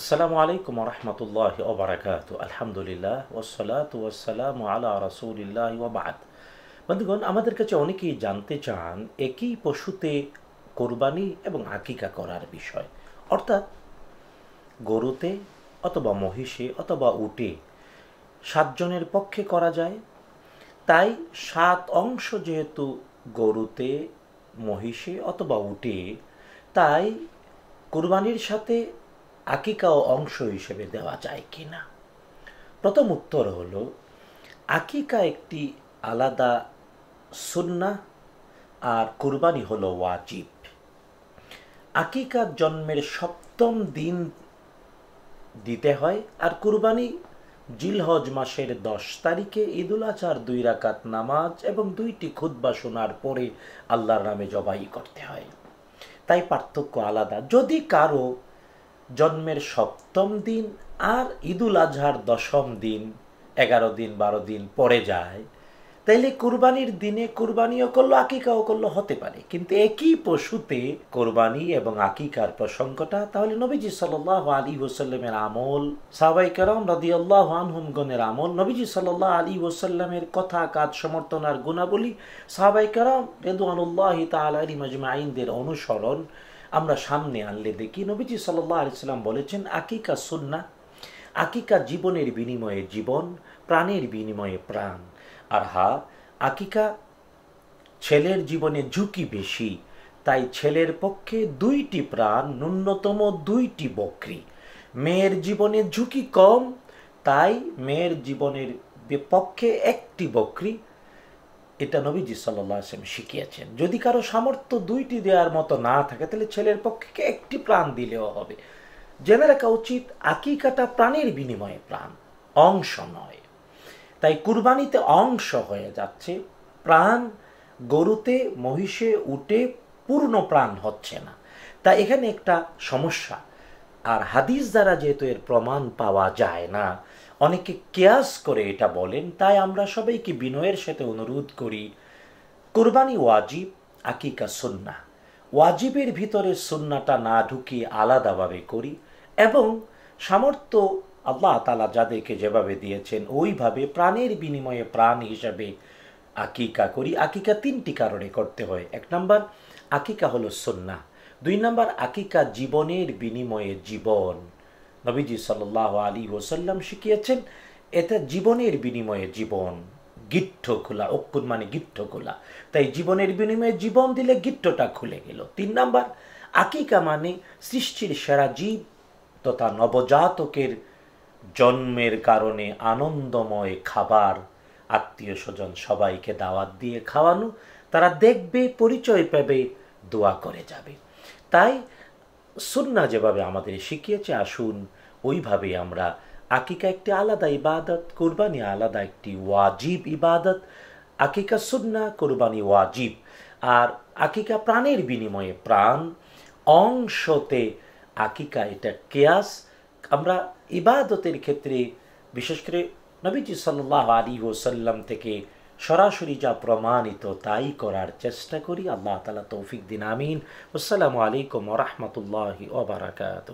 আসসালামু আলাইকুম রহমতুল্লাহ ওবরাকাত আলহামদুলিল্লাহ ওসলাত ওসালাম আলা রসুলিল্লাহ ওবাদ বন্ধুগণ আমাদের কাছে অনেকেই জানতে চান একই পশুতে কোরবানি এবং আকিকা করার বিষয় অর্থাৎ গরুতে অথবা মহিষে অথবা উটে সাতজনের পক্ষে করা যায় তাই সাত অংশ যেহেতু গরুতে মহিষে অথবা উটে তাই কোরবানির সাথে আকিকাও অংশ হিসেবে দেওয়া যায় কি না প্রথম উত্তর হল আকিকা একটি আলাদা সুন্না আর কুরবানি হলো ওয়াজিব আকিকা জন্মের সপ্তম দিন দিতে হয় আর কুরবানি জিলহজ মাসের দশ তারিখে ঈদুল আচার দুই রাকাত নামাজ এবং দুইটি খুদ্া শোনার পরে আল্লাহর নামে জবাই করতে হয় তাই পার্থক্য আলাদা যদি কারো জন্মের সপ্তম দিন আর ঈদুল আজহার দশম দিন এগারো দিন বারো দিন পরে যায় তাইলে কুরবানির দিনে কুরবানিও করলো আকিকাও করলো হতে পারে কিন্তু একই পশুতে কোরবানি এবং আকিকার প্রসঙ্গটা তাহলে নবীজি সাল্লাহ আলী ওসাল্লামের আমল সাবাই কারণ রদি আনহুমগণের আমল নবীজি সাল্লাহ আলী ওসাল্লামের কথা কাজ সমর্থন আর গুণাবলী সাহাবাই কারণ রেদুয়ানুল্লাহ তাল আলী মজমাইনদের অনুসরণ আমরা সামনে আনলে দেখি নবীজি সাল্লাহ আলিয়াল্লাম বলেছেন আকিকা সুন্না আকিকা জীবনের বিনিময়ে জীবন প্রাণের বিনিময়ে প্রাণ আর হা আকিকা ছেলের জীবনে ঝুঁকি বেশি তাই ছেলের পক্ষে দুইটি প্রাণ ন্যূনতম দুইটি বকরি মেয়ের জীবনে ঝুঁকি কম তাই মেয়ের জীবনের পক্ষে একটি বকরি এটা নবীজি সাল্লাম শিখিয়েছেন যদি কারো সামর্থ্য দুইটি দেওয়ার মতো না থাকে তাহলে ছেলের পক্ষে একটি প্রাণ দিলেও হবে জেনে রাখা উচিত আকিকাটা প্রাণের বিনিময়ে প্রাণ অংশ নয় তাই কুরবানিতে অংশ হয়ে যাচ্ছে প্রাণ গরুতে মহিষে উঠে পূর্ণ প্রাণ হচ্ছে না তা এখানে একটা সমস্যা আর হাদিস দ্বারা যেহেতু এর প্রমাণ পাওয়া যায় না অনেকে কেয়াস করে এটা বলেন তাই আমরা সবাইকে বিনয়ের সাথে অনুরোধ করি কোরবানি ওয়াজিব আকিকা সন্না ওয়াজিবের ভিতরে সন্নাটা না ঢুকিয়ে আলাদাভাবে করি এবং সামর্থ্য আল্লাহ তালা যাদেরকে যেভাবে দিয়েছেন ওইভাবে প্রাণের বিনিময়ে প্রাণ হিসাবে আকিকা করি আকিকা তিনটি কারণে করতে হয় এক নম্বর আকিকা হলো সন্না দুই নম্বর আকিকা জীবনের বিনিময়ে জীবন নবীজি সাল আলী ওসাল্লাম শিখিয়েছেন এটা জীবনের বিনিময়ে জীবন গিট্ঠ খোলা অক্ষুন মানে গিট্ঠ খোলা তাই জীবনের বিনিময়ে জীবন দিলে গিট্টটা খুলে গেল তিন নাম্বার আকিকা মানে সৃষ্টির সেরা জীব তথা নবজাতকের জন্মের কারণে আনন্দময় খাবার আত্মীয় স্বজন সবাইকে দাওয়াত দিয়ে খাওয়ানো তারা দেখবে পরিচয় পাবে দোয়া করে যাবে তাই সুন্না যেভাবে আমাদের শিখিয়েছে আসুন ওইভাবে আমরা আকিকা একটি আলাদা ইবাদত কোরবানি আলাদা একটি ওয়াজিব ইবাদত আকিকা সুন্না কোরবানি ওয়াজিব আর আকিকা প্রাণের বিনিময়ে প্রাণ অংশতে আকিকা এটা কেয়াস আমরা ইবাদতের ক্ষেত্রে বিশেষ করে নবীজি সাল্লাহ আলী ওসাল্লাম থেকে সরাসরি যা প্রমাণিত তাই করার চেষ্টা করি আল্লাহ তালা তৌফিক দিন আমিন আসসালামু আলাইকুম রহমতুল্লাহ ওবরাকাত